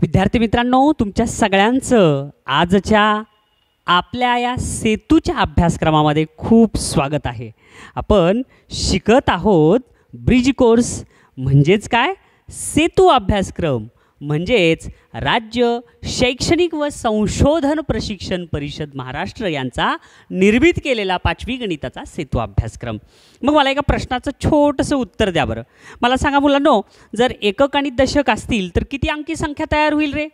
विद्यार्थी मित्रांनो तुमच्या सगळ्यांचं आजच्या आपल्या या सेतूच्या अभ्यासक्रमामध्ये खूप स्वागत आहे आपण शिकत आहोत ब्रिज कोर्स म्हणजेच काय सेतू अभ्यासक्रम म्हणजेच राज्य शैक्षणिक व संशोधन प्रशिक्षण परिषद महाराष्ट्र यांचा निर्मित केलेला पाचवी गणिताचा सेतू अभ्यासक्रम मग मला एका प्रश्नाचं छोटंसं उत्तर द्या बरं मला सांगा मुलांनो जर एकक आणि दशक असतील तर किती अंकी संख्या तयार होईल रे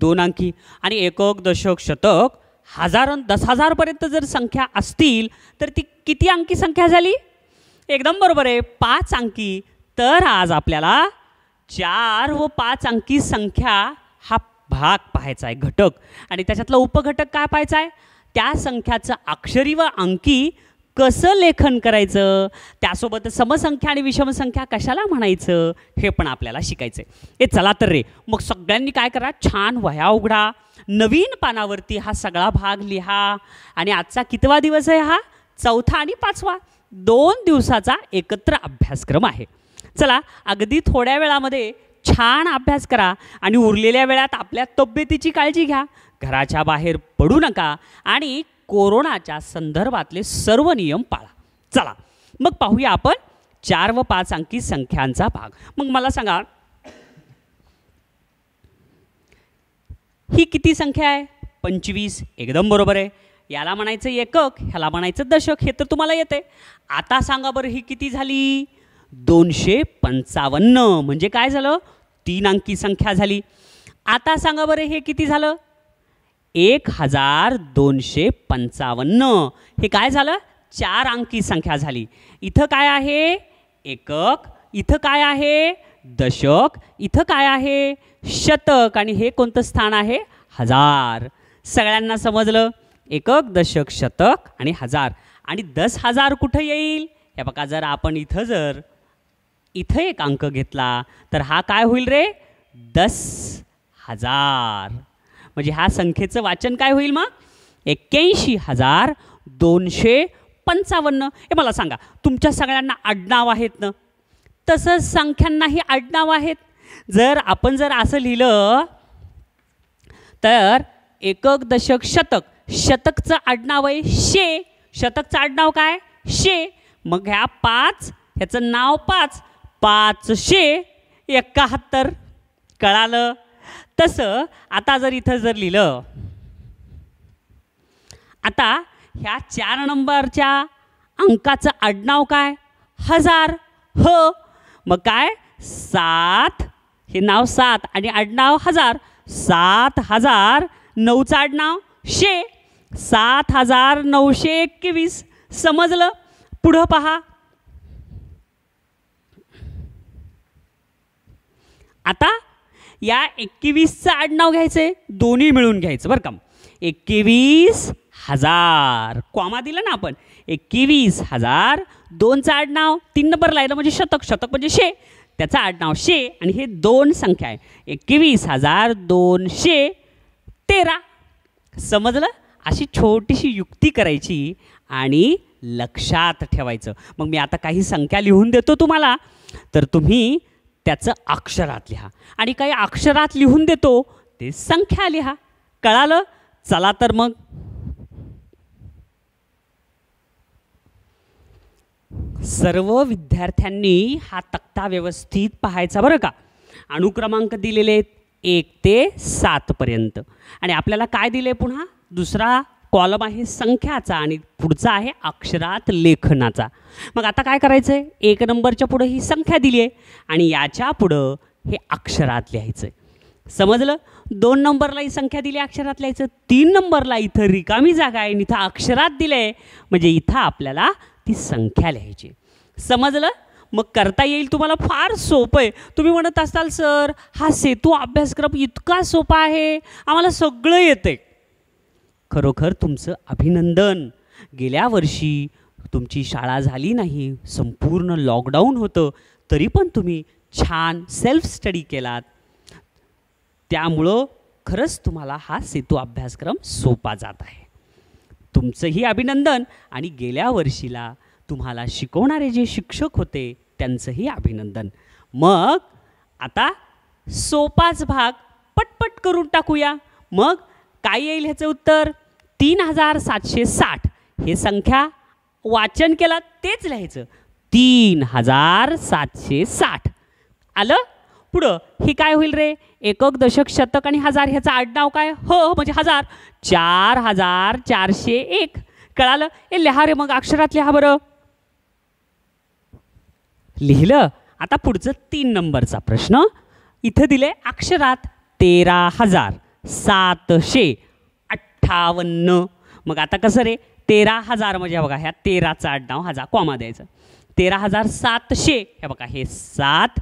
दोन अंकी आणि एकक दशक शतक हजार दस हजारपर्यंत जर संख्या असतील तर ती किती अंकी संख्या झाली एकदम बरोबर आहे पाच अंकी तर आज आपल्याला चार व पाच अंकी संख्या हा भाग पाहायचा आहे घटक आणि त्याच्यातला उपघटक काय पाहायचा आहे त्या संख्याचं अक्षरी व अंकी कसं लेखन करायचं त्यासोबत समसंख्या आणि विषमसंख्या कशाला म्हणायचं हे पण आपल्याला शिकायचं आहे हे चला तर रे मग सगळ्यांनी काय करा छान वया उघडा नवीन पानावरती हा सगळा भाग लिहा आणि आजचा कितवा दिवस आहे हा चौथा आणि पाचवा दोन दिवसाचा एकत्र अभ्यासक्रम आहे चला अगदी थोड्या वेळामध्ये छान अभ्यास करा आणि उरलेल्या वेळात आपल्या तब्येतीची काळजी घ्या घराच्या बाहेर पडू नका आणि कोरोनाच्या संदर्भातले सर्व नियम पाळा चला मग पाहूया आपण चार व पाच अंकी संख्यांचा भाग मग मला सांगा ही किती संख्या आहे पंचवीस एकदम बरोबर आहे याला म्हणायचं एकक ह्याला म्हणायचं दशक हे तर तुम्हाला येते आता सांगा बरं ही किती झाली दोनशे पंचावन्न म्हणजे काय झालं तीन अंकी संख्या झाली आता सांगा बरं हे किती झालं एक हजार दोनशे पंचावन्न हे काय झालं चार अंकी संख्या झाली इथं काय आहे एकक इथं काय आहे दशक इथं काय आहे शतक आणि हे कोणतं स्थान आहे हजार सगळ्यांना समजलं एकक दशक शतक आणि हजार आणि दस हजार कुठं येईल हे बघा जर आपण इथं जर इथं एक अंक घेतला तर हा काय होईल रे दस हजार म्हणजे ह्या संख्येचं वाचन काय होईल मग एक्क्याऐंशी हजार दोनशे पंचावन्न हे मला सांगा तुमच्या सगळ्यांना आडनाव आहेत ना तसंच संख्यांनाही आडनाव आहेत जर आपण जर असं लिहिलं तर एकक दशक शतक शतकचं आडनाव आहे शे शतकचं आडनाव काय शे मग ह्या पाच ह्याचं नाव पाच पाचशे एकाहत्तर कळालं तसं आता जर इथं जर लिहिलं आता ह्या चार नंबरच्या अंकाचं आडनाव काय हजार ह मग काय सात हे नाव सात आणि आडनाव हजार सात हजार नऊचं आडनाव शे सात हजार नऊशे एकवीस समजलं पुढं पहा आता या एकवीसचं आडनाव घ्यायचं आहे दोन्ही मिळून घ्यायचं बरं का एकवीस हजार क्वामा दिला ना आपण एकवीस हजार दोनचं आडनाव तीन नंबर लायलं म्हणजे शतक शतक म्हणजे शे त्याचं आडनाव शे आणि हे दोन संख्या आहे एकवीस हजार दोनशे तेरा समजलं अशी छोटीशी युक्ती करायची आणि लक्षात ठेवायचं मग मी आता काही संख्या लिहून देतो तुम्हाला तर तुम्ही त्याचं अक्षरात लिहा आणि काही अक्षरात लिहून देतो ते संख्या लिहा कळालं चला तर मग सर्व विद्यार्थ्यांनी हा तक्ता व्यवस्थित पाहायचा बरं का अणुक्रमांक दिलेले आहेत एक ते सातपर्यंत आणि आपल्याला काय दिले पुन्हा दुसरा कॉलम आहे संख्याचा आणि पुढचा आहे अक्षरात लेखनाचा मग आता काय करायचं आहे एक नंबरच्या पुढं ही संख्या दिली आहे आणि याच्या पुढं हे अक्षरात लिहायचं आहे समजलं दोन नंबरला ही संख्या दिली अक्षरात लिहायचं तीन नंबरला इथं रिकामी जागा आहे आणि इथं अक्षरात दिलं आहे म्हणजे इथं आपल्याला ती संख्या लिहायची समजलं मग करता येईल तुम्हाला फार सोपं आहे तुम्ही म्हणत असाल सर हा सेतू अभ्यासक्रम इतका सोपा आहे आम्हाला सगळं येतं आहे खरोखर तुमचं अभिनंदन गेल्या वर्षी तुमची शाळा झाली नाही संपूर्ण लॉकडाऊन होतं तरी पण तुम्ही छान सेल्फ स्टडी केलात त्यामुळं खरंच तुम्हाला हा सेतू अभ्यासक्रम सोपा जात आहे तुमचंही अभिनंदन आणि गेल्या वर्षीला तुम्हाला शिकवणारे जे शिक्षक होते त्यांचंही अभिनंदन मग आता सोपाच भाग पटपट करून टाकूया मग काय येईल ह्याचं उत्तर तीन हजार सातशे साठ हे संख्या वाचन केला तेच लिहायचं तीन हजार सातशे साठ आलं पुढं हे काय होईल रे एकक दशक शतक आणि हजार ह्याचं आडनाव काय हो म्हणजे हजार चार हजार चारशे एक कळालं ए लिहा रे मग अक्षरात लिहा बरं लिहिलं आता पुढचं तीन नंबरचा प्रश्न इथं दिले अक्षरात तेरा हजार सातशे अठ्ठावन्न मग आता कसं रे तेरा हजार म्हणजे बघा ह्या तेराचा आडनाव हजार कॉमा द्यायचा तेरा हजार सातशे हे बघा हे सात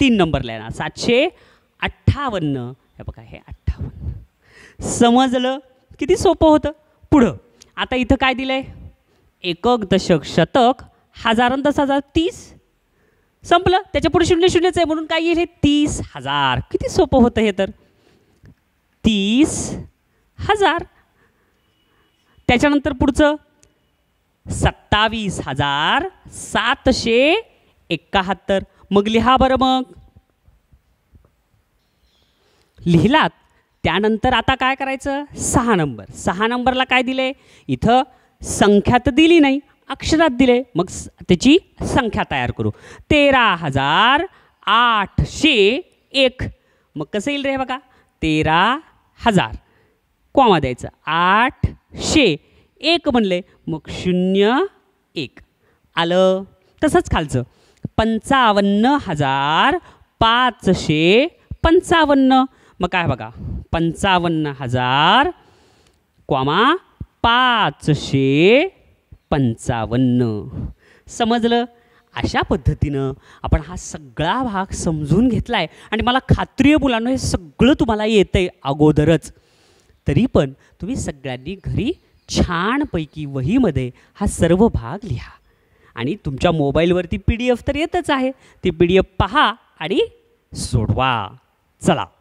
तीन नंबरला ना सातशे अठ्ठावन्न हे बघा हे अठ्ठावन्न समजलं किती सोपं होतं पुढं आता इथं काय दिलं आहे एकक दशक शतक हजारन दस हजार तीस संपलं त्याच्या पुढे शून्य शून्यच आहे म्हणून काय येईल हे तीस हजार किती सोपं होतं हे तर तीस हजार त्याच्यानंतर पुढचं सत्तावीस हजार सातशे एकाहत्तर मग लिहा बरं मग लिहिलात त्यानंतर आता काय करायचं सहा नंबर सहा नंबरला काय दिले इथं संख्या तर दिली नाही अक्षरात दिले मग त्याची संख्या तयार करू तेरा हजार आठशे एक मग कसं येईल रे बघा तेरा हजार कॉमा द्यायचं शे एक म्हणले मग शून्य एक आलं तसंच खालचं पंचावन्न हजार पाचशे पंचावन्न मग काय बघा पंचावन्न हजार क्वामा पाचशे पंचावन्न समजलं अशा पद्धतीनं आपण हा सगळा भाग समजून घेतला आहे आणि मला खात्री आहे मुलांना हे सगळं तुम्हाला येतं आहे अगोदरच तरी पण तुम्ही सगळ्यांनी घरी छानपैकी वहीमध्ये हा सर्व भाग लिहा आणि तुमच्या मोबाईलवरती पी डी एफ तर येतच आहे ती पी डी एफ पहा आणि सोडवा चला